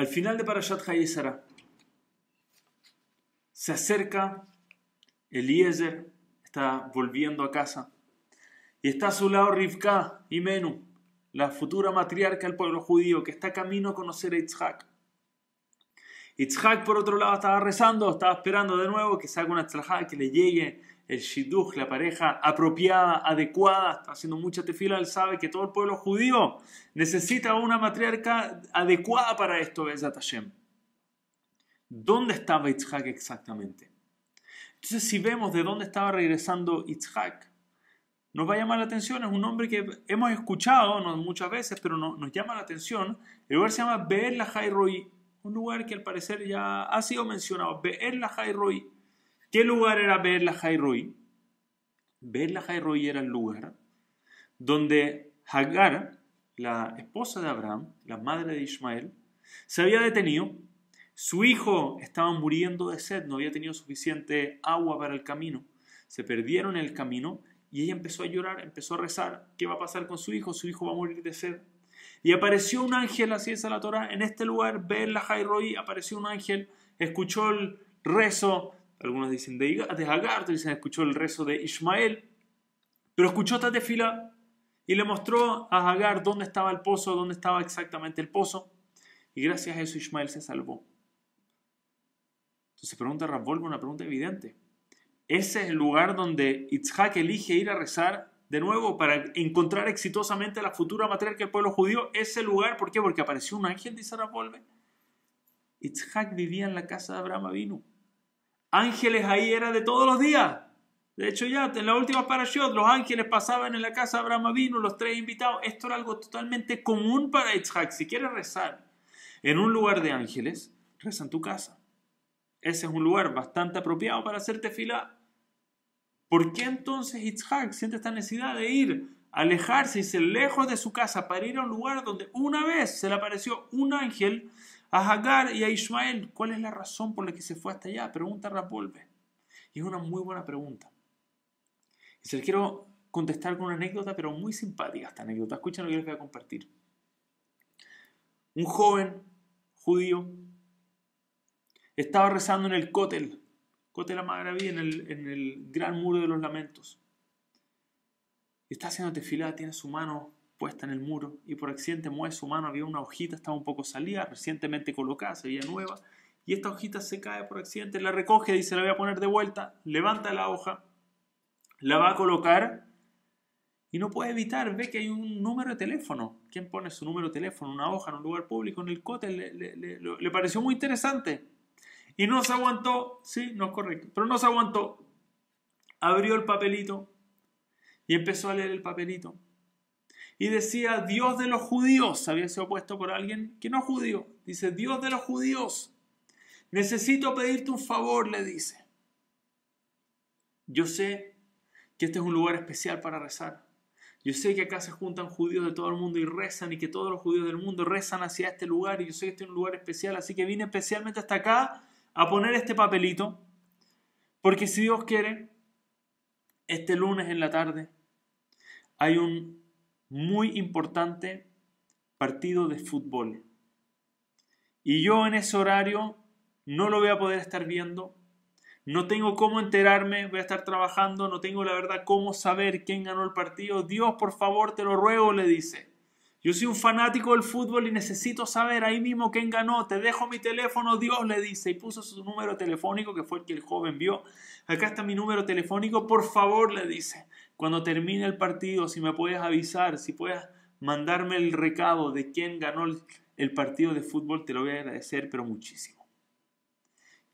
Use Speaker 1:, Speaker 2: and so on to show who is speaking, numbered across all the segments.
Speaker 1: al final de Parashat Hayesara, se acerca Eliezer, está volviendo a casa, y está a su lado Rivka y Menú, la futura matriarca del pueblo judío, que está camino a conocer a Yitzhak. Itzhak, por otro lado, estaba rezando, estaba esperando de nuevo que salga una tzlajá, que le llegue el shidduch, la pareja apropiada, adecuada, está haciendo mucha tefila, él sabe que todo el pueblo judío necesita una matriarca adecuada para esto, ¿Dónde estaba Itzhak exactamente? Entonces, si vemos de dónde estaba regresando Itzhak, nos va a llamar la atención, es un nombre que hemos escuchado muchas veces, pero no, nos llama la atención. El lugar se llama Beer un lugar que al parecer ya ha sido mencionado, Be'er la Jairoi. ¿Qué lugar era Be'er la Jairoi? Be'er la Jairoi era el lugar donde Hagar, la esposa de Abraham, la madre de Ismael, se había detenido. Su hijo estaba muriendo de sed, no había tenido suficiente agua para el camino. Se perdieron el camino y ella empezó a llorar, empezó a rezar. ¿Qué va a pasar con su hijo? Su hijo va a morir de sed. Y apareció un ángel, así es la Torah, en este lugar, ver la Jairoí, apareció un ángel, escuchó el rezo, algunos dicen de, Agar, otros dicen escuchó el rezo de Ismael, pero escuchó esta tefila y le mostró a Agar dónde estaba el pozo, dónde estaba exactamente el pozo, y gracias a eso Ismael se salvó. Entonces pregunta Rasvolvo una pregunta evidente. ¿Ese es el lugar donde Itzhak elige ir a rezar de nuevo, para encontrar exitosamente la futura matriarca del pueblo judío, ese lugar, ¿por qué? Porque apareció un ángel, de Rabolbe. Itzhak vivía en la casa de Abraham Avinu. Ángeles ahí era de todos los días. De hecho, ya en la última parashot, los ángeles pasaban en la casa de Abraham Avinu, los tres invitados. Esto era algo totalmente común para Itzhak. Si quieres rezar en un lugar de ángeles, reza en tu casa. Ese es un lugar bastante apropiado para hacerte fila ¿Por qué entonces Yitzhak siente esta necesidad de ir, alejarse, y ser lejos de su casa para ir a un lugar donde una vez se le apareció un ángel a Hagar y a Ismael? ¿Cuál es la razón por la que se fue hasta allá? Pregunta Rapolpe. Y es una muy buena pregunta. Y se quiero contestar con una anécdota, pero muy simpática esta anécdota. Escuchen lo que les voy a compartir. Un joven judío estaba rezando en el cótel madre la en el, en el gran muro de los lamentos. está haciendo tefilá, tiene su mano puesta en el muro y por accidente mueve su mano, había una hojita, estaba un poco salida, recientemente colocada, se veía nueva, y esta hojita se cae por accidente, la recoge, y dice, la voy a poner de vuelta, levanta la hoja, la va a colocar y no puede evitar, ve que hay un número de teléfono. ¿Quién pone su número de teléfono, una hoja en un lugar público, en el cote? le pareció muy interesante. Y no se aguantó, sí, no es correcto, pero no se aguantó. Abrió el papelito y empezó a leer el papelito. Y decía, Dios de los judíos, había sido puesto por alguien que no es judío. Dice, Dios de los judíos, necesito pedirte un favor, le dice. Yo sé que este es un lugar especial para rezar. Yo sé que acá se juntan judíos de todo el mundo y rezan y que todos los judíos del mundo rezan hacia este lugar y yo sé que este es un lugar especial, así que vine especialmente hasta acá a poner este papelito, porque si Dios quiere, este lunes en la tarde hay un muy importante partido de fútbol. Y yo en ese horario no lo voy a poder estar viendo, no tengo cómo enterarme, voy a estar trabajando, no tengo la verdad cómo saber quién ganó el partido. Dios, por favor, te lo ruego, le dice. Yo soy un fanático del fútbol y necesito saber ahí mismo quién ganó. Te dejo mi teléfono, Dios le dice. Y puso su número telefónico, que fue el que el joven vio. Acá está mi número telefónico, por favor, le dice. Cuando termine el partido, si me puedes avisar, si puedes mandarme el recado de quién ganó el, partido de fútbol, te lo voy a agradecer, pero muchísimo.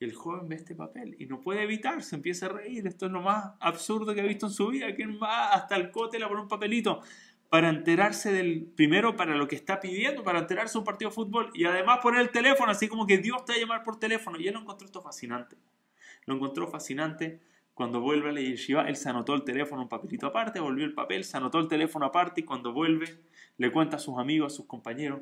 Speaker 1: el joven ve este papel y no puede evitar, se empieza a reír. Esto es lo más absurdo que ha visto en su vida. ¿Quién va hasta el cote por un papelito? para enterarse del primero para lo que está pidiendo, para enterarse de un partido de fútbol y además poner el teléfono, así como que Dios te va a llamar por teléfono. Y él lo encontró esto fascinante. Lo encontró fascinante cuando vuelve a leer yeshiva, él se anotó el teléfono un papelito aparte, volvió el papel, se anotó el teléfono aparte y cuando vuelve le cuenta a sus amigos, a sus compañeros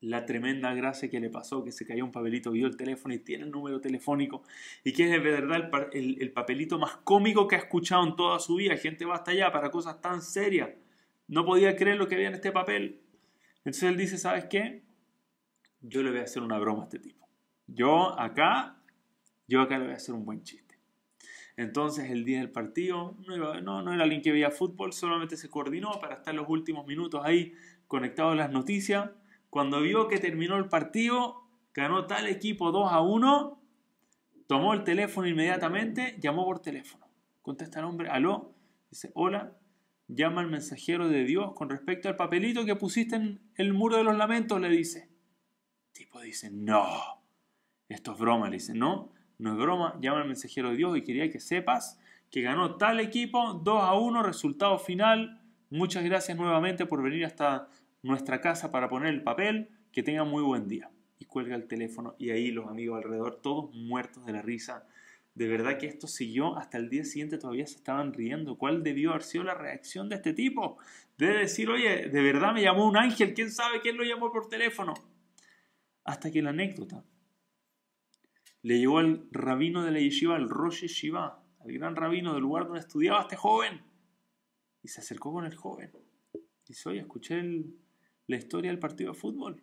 Speaker 1: la tremenda gracia que le pasó, que se cayó un papelito, vio el teléfono y tiene el número telefónico y que es de verdad el, el papelito más cómico que ha escuchado en toda su vida. Gente va hasta allá para cosas tan serias no podía creer lo que había en este papel. Entonces él dice, ¿sabes qué? Yo le voy a hacer una broma a este tipo. Yo acá, yo acá le voy a hacer un buen chiste. Entonces el día del partido, no, no, era alguien que veía fútbol, solamente se coordinó para estar los últimos minutos ahí conectado a las noticias. Cuando vio que terminó el partido, ganó tal equipo 2 a 1, tomó el teléfono inmediatamente, llamó por teléfono. Contesta el hombre, aló, dice, hola, Llama al mensajero de Dios con respecto al papelito que pusiste en el muro de los lamentos, le dice. El tipo dice, no, esto es broma, le dice, no, no es broma, llama al mensajero de Dios y quería que sepas que ganó tal equipo, 2 a 1, resultado final. Muchas gracias nuevamente por venir hasta nuestra casa para poner el papel, que tenga muy buen día. Y cuelga el teléfono y ahí los amigos alrededor, todos muertos de la risa, de verdad que esto siguió hasta el día siguiente, todavía se estaban riendo. ¿Cuál debió haber sido la reacción de este tipo? De decir, oye, de verdad me llamó un ángel, ¿quién sabe quién lo llamó por teléfono? Hasta que la anécdota le llegó al rabino de la yeshiva, al Rosh Yeshiva, al gran rabino del lugar donde estudiaba este joven. Y se acercó con el joven. Dice, oye, escuché la historia del partido de fútbol.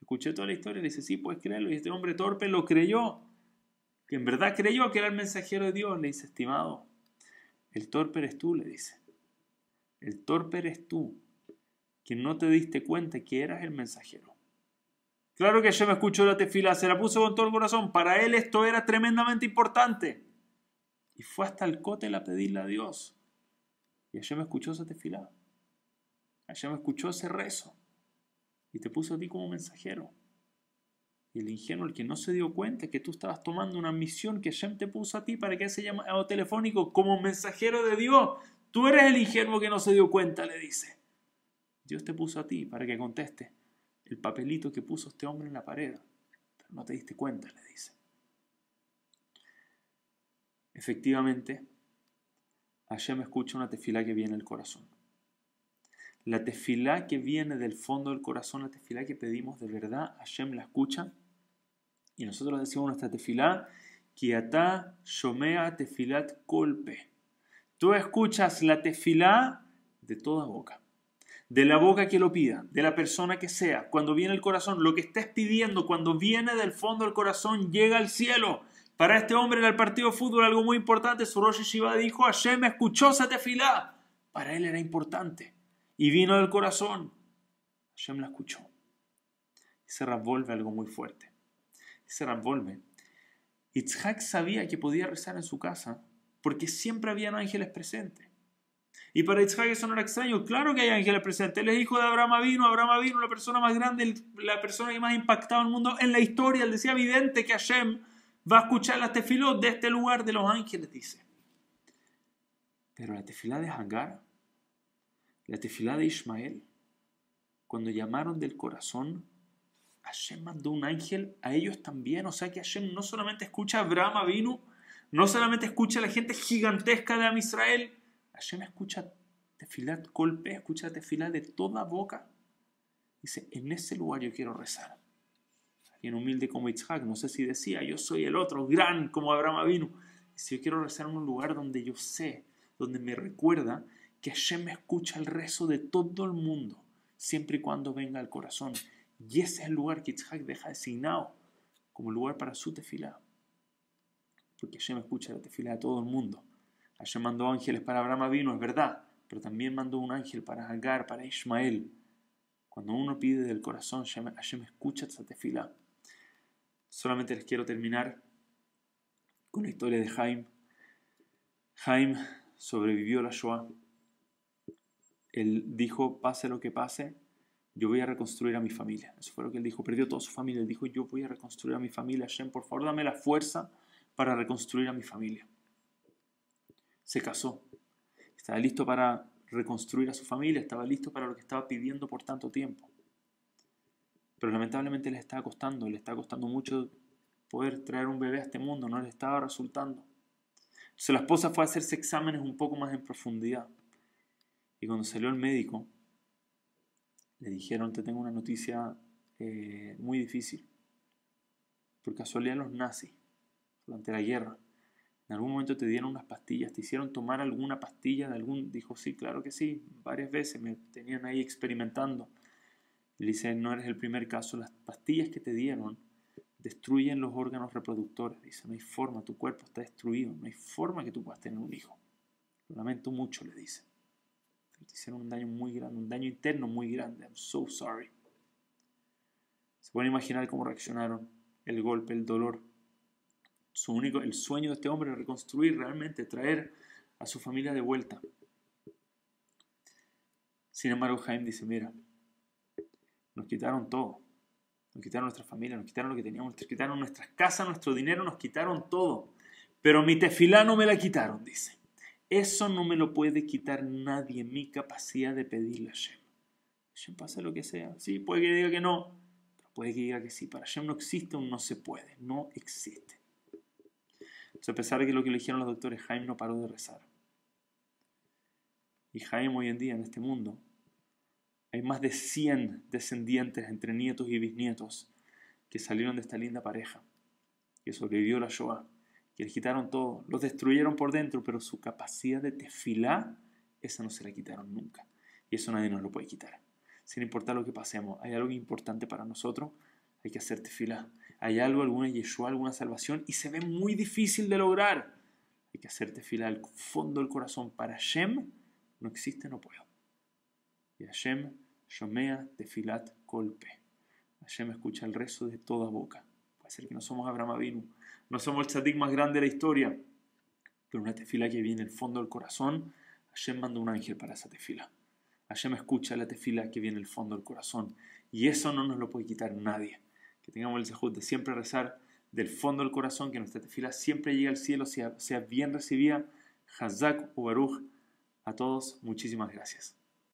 Speaker 1: Escuché toda la historia. Le dice, sí, puedes creerlo. Y este hombre torpe lo creyó que en verdad creyó que era el mensajero de Dios, le dice, estimado, el torpe eres tú, le dice. El torpe eres tú, que no te diste cuenta que eras el mensajero. Claro que me escuchó la tefila, se la puso con todo el corazón. Para él esto era tremendamente importante. Y fue hasta el cote a pedirle a Dios. Y me escuchó esa tefila. me escuchó ese rezo. Y te puso a ti como mensajero. Y el ingenuo, el que no se dio cuenta que tú estabas tomando una misión que Shem te puso a ti para que ese llamado telefónico como mensajero de Dios. Tú eres el ingenuo que no se dio cuenta, le dice. Dios te puso a ti para que conteste el papelito que puso este hombre en la pared. no te diste cuenta, le dice. Efectivamente, me escucha una tefila que viene el corazón. La tefilá que viene del fondo del corazón, la tefilá que pedimos de verdad, Hashem la escucha. Y nosotros decimos nuestra tefilá, Kiatá Shomea Tefilat Kolpe. Tú escuchas la tefilá de toda boca. De la boca que lo pida, de la persona que sea, cuando viene el corazón, lo que estés pidiendo, cuando viene del fondo del corazón, llega al cielo. Para este hombre en el partido de fútbol, algo muy importante, su Rosh Shiva dijo, Hashem escuchó esa tefilá. Para él era importante y vino del corazón. Hashem la escuchó. Y se algo muy fuerte. Se revuelve y sabía que podía rezar en su casa porque siempre habían ángeles presentes. Y para Yitzhak eso no era extraño. Claro que hay ángeles presentes. Él es hijo de Abraham vino Abraham vino la persona más grande, la persona que más impactado al mundo en la historia. Él decía evidente que Hashem va a escuchar la tefilot de este lugar de los ángeles, dice. Pero la tefilá de Hangar la tefilá de Ismael, cuando llamaron del corazón, Hashem mandó un ángel a ellos también. O sea que Hashem no solamente escucha a Abraham vino, no solamente escucha a la gente gigantesca de Am Israel, Hashem escucha tefilá golpe, escucha tefilá de toda boca. Dice, en ese lugar yo quiero rezar. Alguien humilde como Isaac, no sé si decía, yo soy el otro, gran como Abraham vino. Si yo quiero rezar en un lugar donde yo sé, donde me recuerda que Hashem escucha el rezo de todo el mundo, siempre y cuando venga al corazón. Y ese es el lugar que Yitzhak deja designado como lugar para su tefila Porque Hashem escucha la tefila de todo el mundo. Hashem mandó ángeles para Abraham vino, es verdad, pero también mandó un ángel para Hagar, para Ismael. Cuando uno pide del corazón, Hashem escucha esa tefila Solamente les quiero terminar con la historia de Jaime. Jaime sobrevivió a la Shoah él dijo, pase lo que pase, yo voy a reconstruir a mi familia. Eso fue lo que él dijo. Perdió toda su familia. Él dijo, yo voy a reconstruir a mi familia. Hashem, por favor, dame la fuerza para reconstruir a mi familia. Se casó. Estaba listo para reconstruir a su familia. Estaba listo para lo que estaba pidiendo por tanto tiempo. Pero lamentablemente le está costando. Le está costando mucho poder traer un bebé a este mundo. No le estaba resultando. Entonces la esposa fue a hacerse exámenes un poco más en profundidad. Y cuando salió el médico, le dijeron, te tengo una noticia eh, muy difícil. Por casualidad los nazis, durante la guerra, en algún momento te dieron unas pastillas, te hicieron tomar alguna pastilla de algún... Dijo, sí, claro que sí, varias veces me tenían ahí experimentando. Le dice, no eres el primer caso, las pastillas que te dieron destruyen los órganos reproductores. Dice, no hay forma, tu cuerpo está destruido, no hay forma que tú puedas tener un hijo. lamento mucho, le dice hicieron un daño muy grande, un daño interno muy grande. I'm so sorry. Se pueden imaginar cómo reaccionaron, el golpe, el dolor. Su único, el sueño de este hombre era reconstruir realmente, traer a su familia de vuelta. Sin embargo, Jaime dice, mira, nos quitaron todo. Nos quitaron nuestra familia, nos quitaron lo que teníamos, nos quitaron nuestras casas, nuestro dinero, nos quitaron todo. Pero mi tefilá no me la quitaron, dice. Eso no me lo puede quitar nadie, mi capacidad de pedirle a Hashem. Hashem pasa lo que sea. Sí, puede que diga que no, pero puede que diga que sí. Para Hashem no existe un no se puede, no existe. a pesar de que lo que le dijeron los doctores, Jaime no paró de rezar. Y Jaime hoy en día, en este mundo, hay más de 100 descendientes entre nietos y bisnietos que salieron de esta linda pareja, que sobrevivió la Shoah que le quitaron todo. Los destruyeron por dentro, pero su capacidad de tefilá, esa no se la quitaron nunca. Y eso nadie nos lo puede quitar. Sin importar lo que pasemos, hay algo importante para nosotros, hay que hacer tefilá. Hay algo, alguna yeshua, alguna salvación, y se ve muy difícil de lograr. Hay que hacer tefilá al fondo del corazón. Para Hashem no existe, no puedo. Y Hashem, Shomea, tefilat, golpe. Hashem escucha el rezo de toda boca. Puede ser que no somos Abraham Avinu, no somos el tzadik más grande de la historia, pero una tefila que viene del fondo del corazón, Hashem manda un ángel para esa tefila. me escucha la tefila que viene del fondo del corazón. Y eso no nos lo puede quitar nadie. Que tengamos el sejud de siempre rezar del fondo del corazón, que nuestra tefila siempre llegue al cielo, sea, sea bien recibida. Hazak Ubaruj, a todos, muchísimas gracias.